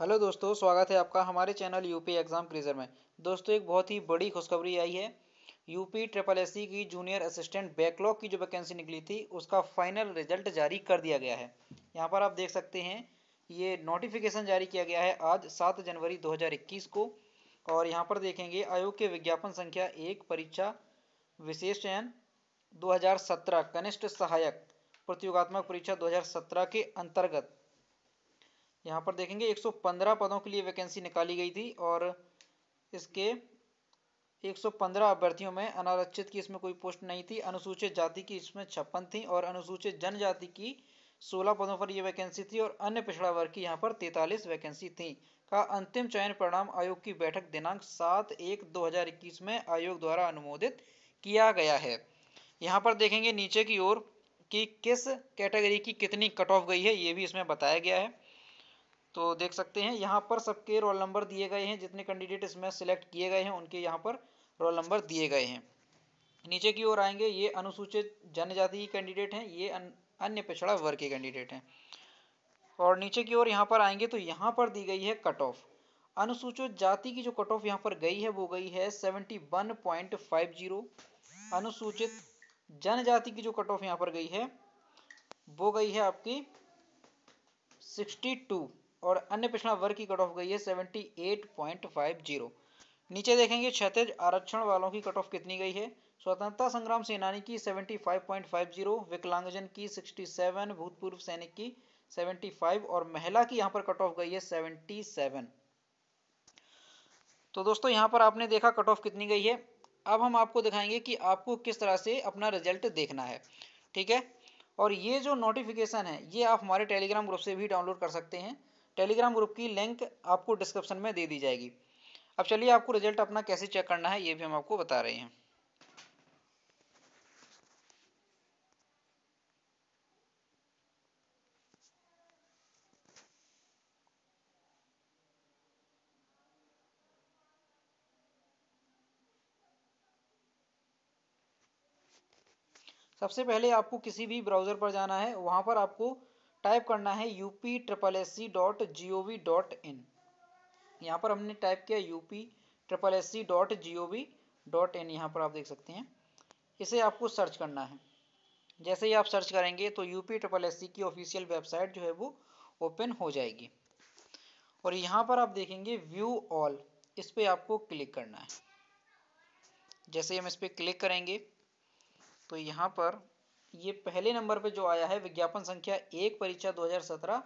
hello दोस्तों स्वागत है आपका हमारे चैनल यूपी एग्ज़ाम क्रीजर में दोस्तों एक बहुत ही बड़ी खुशखबरी आई है यूपी ट्रिपल एस की जूनियर असिस्टेंट बैकलॉग की जो वैकेंसी निकली थी उसका फाइनल रिजल्ट जारी कर दिया गया है यहाँ पर आप देख सकते हैं ये नोटिफिकेशन जारी किया गया है आज सात जनवरी दो को और यहाँ पर देखेंगे आयोग के विज्ञापन संख्या एक परीक्षा विशेष चयन दो कनिष्ठ सहायक प्रतियोगात्मक परीक्षा दो के अंतर्गत यहाँ पर देखेंगे 115 पदों के लिए वैकेंसी निकाली गई थी और इसके 115 अभ्यर्थियों में अनारक्षित की इसमें कोई पोस्ट नहीं थी अनुसूचित जाति की इसमें छप्पन थी और अनुसूचित जनजाति की 16 पदों पर यह वैकेंसी थी और अन्य पिछड़ा वर्ग की यहाँ पर 43 वैकेंसी थी का अंतिम चयन परिणाम आयोग की बैठक दिनांक सात एक दो हजार इक्कीस में आयोग द्वारा अनुमोदित किया गया है यहाँ पर देखेंगे नीचे की ओर कि किस कैटेगरी की कितनी कट ऑफ गई है ये भी इसमें बताया गया है तो देख सकते हैं यहाँ पर सबके रोल नंबर दिए गए हैं जितने कैंडिडेट इसमें सिलेक्ट किए गए हैं उनके यहाँ पर रोल नंबर दिए गए हैं नीचे की ओर आएंगे ये अनुसूचित जनजाति कैंडिडेट हैं ये अन्य पिछड़ा वर्ग के कैंडिडेट हैं और नीचे की ओर यहाँ पर आएंगे तो यहाँ पर दी गई है कट ऑफ अनुसूचित जाति की जो कट ऑफ यहाँ पर गई है वो गई है seventy one point five zero अनुसूचित जनजाति की जो कट ऑफ यहाँ पर गई है वो गई है आपकी सिक्सटी टू और अन्य पिछड़ा वर्ग की कट ऑफ गई है seventy eight point five zero नीचे देखेंगे क्षतिज आरक्षण वालों की कट ऑफ कितनी गई है स्वतंत्रता संग्राम सेनानी की seventy five five point zero विकलांगजन की सिक्सटी सेवन भूतपूर्व सैनिक की सेवेंटी फाइव और महिला की यहाँ पर कट ऑफ गई है सेवेंटी सेवन तो दोस्तों यहाँ पर आपने देखा कट ऑफ कितनी गई है अब हम आपको दिखाएंगे कि आपको किस तरह से अपना रिजल्ट देखना है ठीक है और ये जो नोटिफिकेशन है ये आप हमारे टेलीग्राम ग्रुप से भी डाउनलोड कर सकते हैं टेलीग्राम ग्रुप की लिंक आपको डिस्क्रिप्शन में दे दी जाएगी अब चलिए आपको रिजल्ट अपना कैसे चेक करना है ये भी हम आपको बता रहे हैं सबसे पहले आपको किसी भी ब्राउज़र पर जाना है वहाँ पर आपको टाइप करना है U P triple S C dot G O V dot in यहाँ पर हमने टाइप किया U P triple S C dot G O V dot in यहाँ पर आप देख सकते हैं इसे आपको सर्च करना है जैसे ही आप सर्च करेंगे तो U P triple S C की ऑफिशियल वेबसाइट जो है वो ओपन हो जाएगी और यहाँ पर आप देखेंगे व्यू ऑल इस पर आपको क्लिक करना है जैसे हम इस पर क्लिक करेंगे तो यहाँ पर ये पहले नंबर पे जो आया है विज्ञापन संख्या एक परीक्षा 2017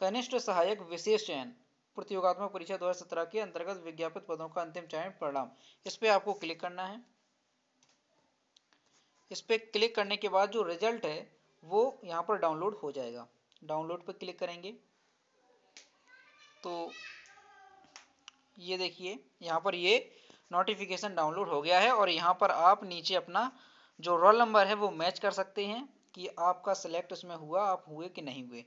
कनिष्ठ सहायक विशेष चयन प्रतियोगात्मक परीक्षा 2017 के अंतर्गत विज्ञापित पदों का अंतिम चयन परिणाम इस पर आपको क्लिक करना है इस पर क्लिक करने के बाद जो रिजल्ट है वो यहाँ पर डाउनलोड हो जाएगा डाउनलोड पर क्लिक करेंगे तो ये देखिए यहाँ पर ये नोटिफिकेशन डाउनलोड हो गया है और यहाँ पर आप नीचे अपना जो रोल नंबर है वो मैच कर सकते हैं कि आपका सिलेक्ट उसमें हुआ आप हुए कि नहीं हुए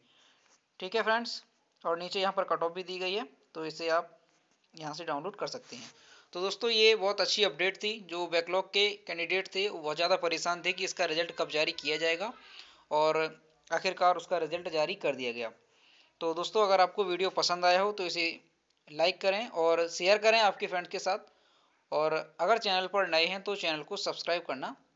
ठीक है फ्रेंड्स और नीचे यहाँ पर कट ऑफ भी दी गई है तो इसे आप यहाँ से डाउनलोड कर सकते हैं तो दोस्तों ये बहुत अच्छी अपडेट थी जो बैकलॉग के कैंडिडेट थे वो ज़्यादा परेशान थे कि इसका रिजल्ट कब जारी किया जाएगा और आखिरकार उसका रिजल्ट जारी कर दिया गया तो दोस्तों अगर आपको वीडियो पसंद आया हो तो इसे लाइक करें और शेयर करें आपके फ्रेंड के साथ और अगर चैनल पर नए हैं तो चैनल को सब्सक्राइब करना